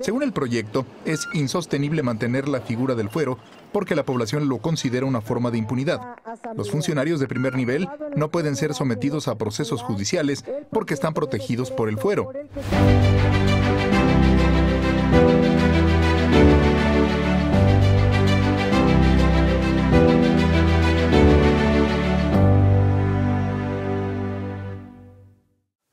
Según el proyecto, es insostenible mantener la figura del fuero porque la población lo considera una forma de impunidad. Los funcionarios de primer nivel no pueden ser sometidos a procesos judiciales porque están protegidos por el fuero.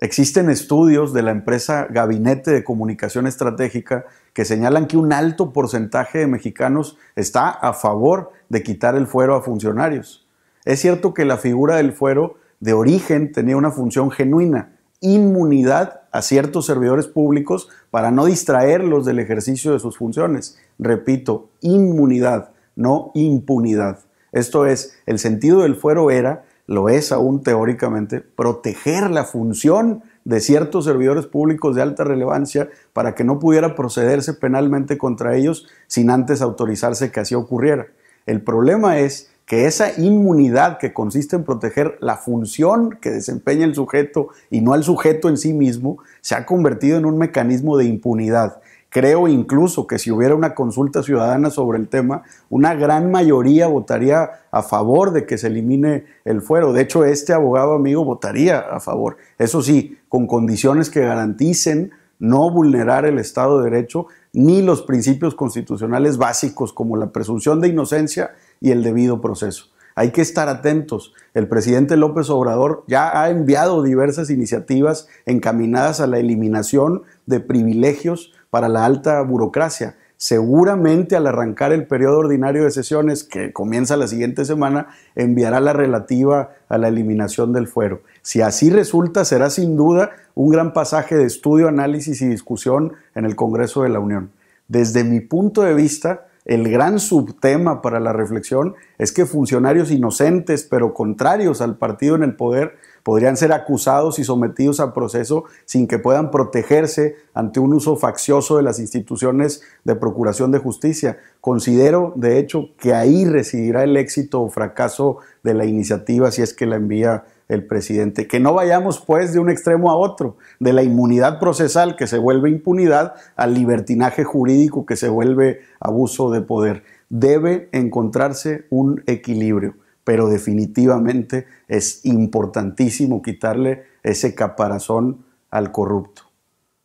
Existen estudios de la empresa Gabinete de Comunicación Estratégica que señalan que un alto porcentaje de mexicanos está a favor de quitar el fuero a funcionarios. Es cierto que la figura del fuero de origen tenía una función genuina, inmunidad a ciertos servidores públicos para no distraerlos del ejercicio de sus funciones. Repito, inmunidad, no impunidad. Esto es, el sentido del fuero era lo es aún teóricamente, proteger la función de ciertos servidores públicos de alta relevancia para que no pudiera procederse penalmente contra ellos sin antes autorizarse que así ocurriera. El problema es que esa inmunidad que consiste en proteger la función que desempeña el sujeto y no al sujeto en sí mismo, se ha convertido en un mecanismo de impunidad Creo incluso que si hubiera una consulta ciudadana sobre el tema, una gran mayoría votaría a favor de que se elimine el fuero. De hecho, este abogado amigo votaría a favor. Eso sí, con condiciones que garanticen no vulnerar el Estado de Derecho ni los principios constitucionales básicos como la presunción de inocencia y el debido proceso. Hay que estar atentos. El presidente López Obrador ya ha enviado diversas iniciativas encaminadas a la eliminación de privilegios para la alta burocracia. Seguramente al arrancar el periodo ordinario de sesiones, que comienza la siguiente semana, enviará la relativa a la eliminación del fuero. Si así resulta, será sin duda un gran pasaje de estudio, análisis y discusión en el Congreso de la Unión. Desde mi punto de vista, el gran subtema para la reflexión es que funcionarios inocentes pero contrarios al partido en el poder podrían ser acusados y sometidos a proceso sin que puedan protegerse ante un uso faccioso de las instituciones de procuración de justicia. Considero, de hecho, que ahí residirá el éxito o fracaso de la iniciativa si es que la envía el presidente. Que no vayamos pues de un extremo a otro, de la inmunidad procesal que se vuelve impunidad al libertinaje jurídico que se vuelve abuso de poder. Debe encontrarse un equilibrio, pero definitivamente es importantísimo quitarle ese caparazón al corrupto.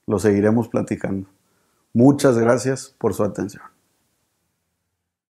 Lo seguiremos platicando. Muchas gracias por su atención.